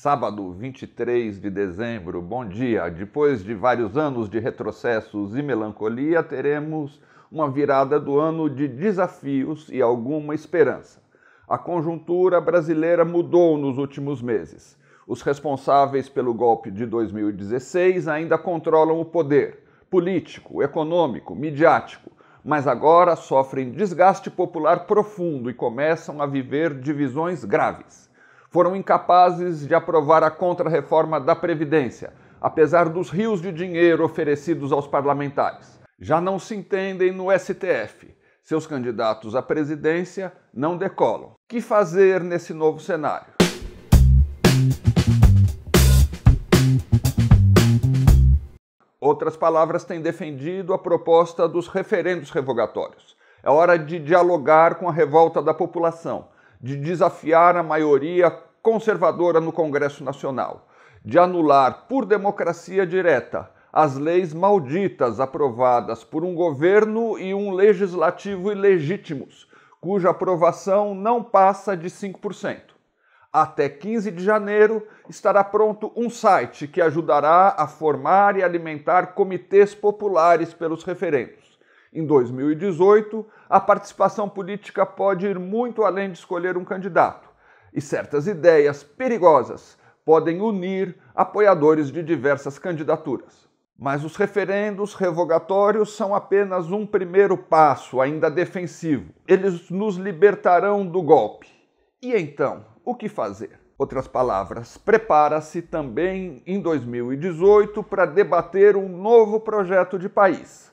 Sábado 23 de dezembro, bom dia. Depois de vários anos de retrocessos e melancolia, teremos uma virada do ano de desafios e alguma esperança. A conjuntura brasileira mudou nos últimos meses. Os responsáveis pelo golpe de 2016 ainda controlam o poder político, econômico, midiático, mas agora sofrem desgaste popular profundo e começam a viver divisões graves foram incapazes de aprovar a contrarreforma da Previdência, apesar dos rios de dinheiro oferecidos aos parlamentares. Já não se entendem no STF. Seus candidatos à presidência não decolam. Que fazer nesse novo cenário? Outras palavras têm defendido a proposta dos referendos revogatórios. É hora de dialogar com a revolta da população, de desafiar a maioria conservadora no Congresso Nacional, de anular por democracia direta as leis malditas aprovadas por um governo e um legislativo ilegítimos, cuja aprovação não passa de 5%. Até 15 de janeiro estará pronto um site que ajudará a formar e alimentar comitês populares pelos referendos. Em 2018, a participação política pode ir muito além de escolher um candidato e certas ideias perigosas podem unir apoiadores de diversas candidaturas. Mas os referendos revogatórios são apenas um primeiro passo, ainda defensivo. Eles nos libertarão do golpe. E então, o que fazer? Outras palavras, prepara-se também em 2018 para debater um novo projeto de país.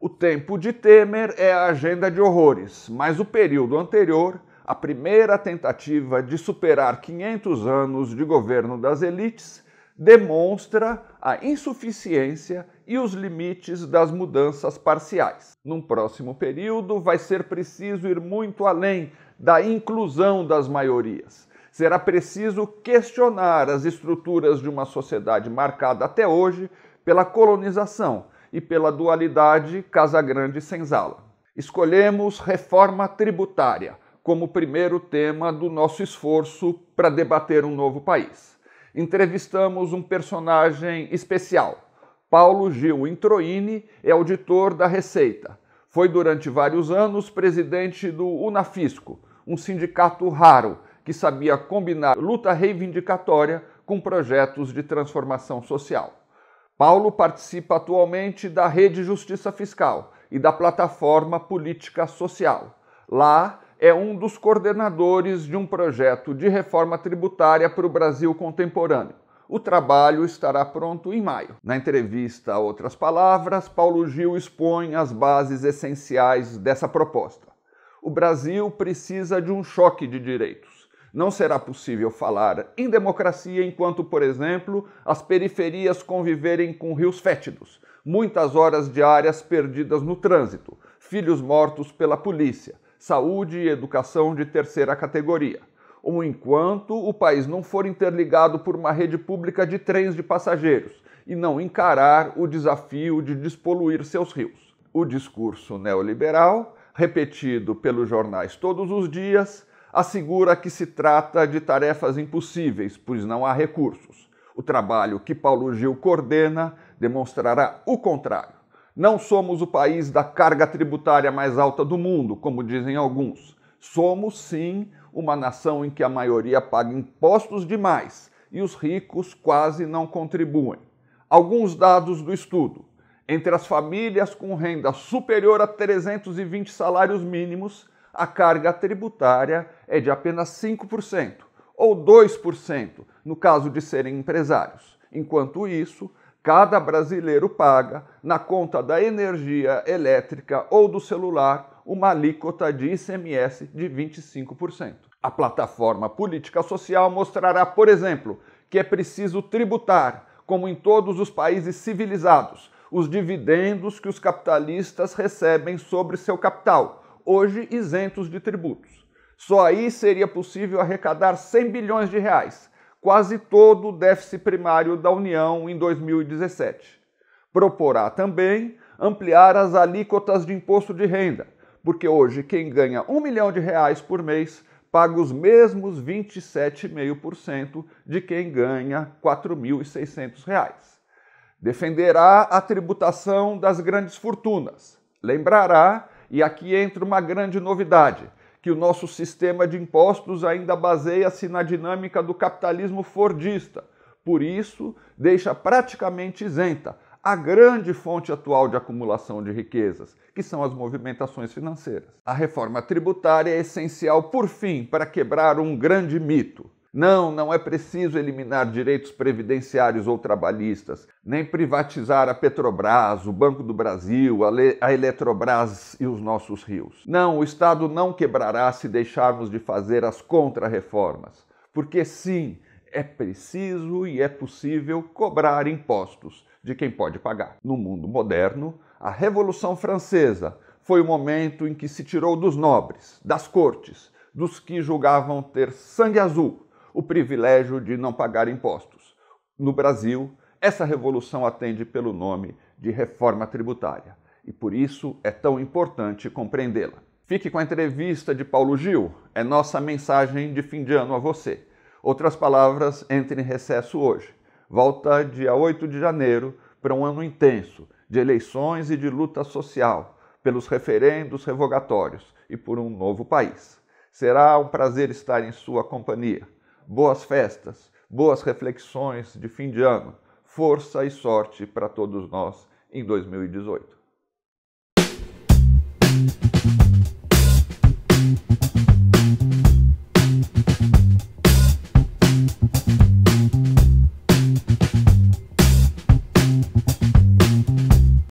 O tempo de Temer é a agenda de horrores, mas o período anterior a primeira tentativa de superar 500 anos de governo das elites demonstra a insuficiência e os limites das mudanças parciais. Num próximo período, vai ser preciso ir muito além da inclusão das maiorias. Será preciso questionar as estruturas de uma sociedade marcada até hoje pela colonização e pela dualidade Casa Grande-Senzala. Escolhemos reforma tributária como primeiro tema do nosso esforço para debater um novo país. Entrevistamos um personagem especial. Paulo Gil Introini é auditor da Receita. Foi durante vários anos presidente do Unafisco, um sindicato raro que sabia combinar luta reivindicatória com projetos de transformação social. Paulo participa atualmente da Rede Justiça Fiscal e da plataforma Política Social. Lá, é um dos coordenadores de um projeto de reforma tributária para o Brasil contemporâneo. O trabalho estará pronto em maio. Na entrevista a Outras Palavras, Paulo Gil expõe as bases essenciais dessa proposta. O Brasil precisa de um choque de direitos. Não será possível falar em democracia enquanto, por exemplo, as periferias conviverem com rios fétidos, muitas horas diárias perdidas no trânsito, filhos mortos pela polícia, saúde e educação de terceira categoria, ou enquanto o país não for interligado por uma rede pública de trens de passageiros e não encarar o desafio de despoluir seus rios. O discurso neoliberal, repetido pelos jornais todos os dias, assegura que se trata de tarefas impossíveis, pois não há recursos. O trabalho que Paulo Gil coordena demonstrará o contrário. Não somos o país da carga tributária mais alta do mundo, como dizem alguns. Somos, sim, uma nação em que a maioria paga impostos demais e os ricos quase não contribuem. Alguns dados do estudo. Entre as famílias com renda superior a 320 salários mínimos, a carga tributária é de apenas 5%, ou 2%, no caso de serem empresários. Enquanto isso, Cada brasileiro paga na conta da energia elétrica ou do celular uma alíquota de ICMS de 25%. A plataforma Política Social mostrará, por exemplo, que é preciso tributar, como em todos os países civilizados, os dividendos que os capitalistas recebem sobre seu capital, hoje isentos de tributos. Só aí seria possível arrecadar 100 bilhões de reais, quase todo o déficit primário da União em 2017. Proporá também ampliar as alíquotas de imposto de renda, porque hoje quem ganha um milhão de reais por mês paga os mesmos 27,5% de quem ganha R$ 4.600. Defenderá a tributação das grandes fortunas. Lembrará, e aqui entra uma grande novidade, que o nosso sistema de impostos ainda baseia-se na dinâmica do capitalismo fordista. Por isso, deixa praticamente isenta a grande fonte atual de acumulação de riquezas, que são as movimentações financeiras. A reforma tributária é essencial, por fim, para quebrar um grande mito não, não é preciso eliminar direitos previdenciários ou trabalhistas, nem privatizar a Petrobras, o Banco do Brasil, a, Le a Eletrobras e os nossos rios. Não, o Estado não quebrará se deixarmos de fazer as contrarreformas, porque sim, é preciso e é possível cobrar impostos de quem pode pagar. No mundo moderno, a Revolução Francesa foi o momento em que se tirou dos nobres, das cortes, dos que julgavam ter sangue azul o privilégio de não pagar impostos. No Brasil, essa revolução atende pelo nome de reforma tributária e por isso é tão importante compreendê-la. Fique com a entrevista de Paulo Gil, é nossa mensagem de fim de ano a você. Outras palavras, entre em recesso hoje. Volta dia 8 de janeiro para um ano intenso de eleições e de luta social, pelos referendos revogatórios e por um novo país. Será um prazer estar em sua companhia boas festas, boas reflexões de fim de ano, força e sorte para todos nós em 2018.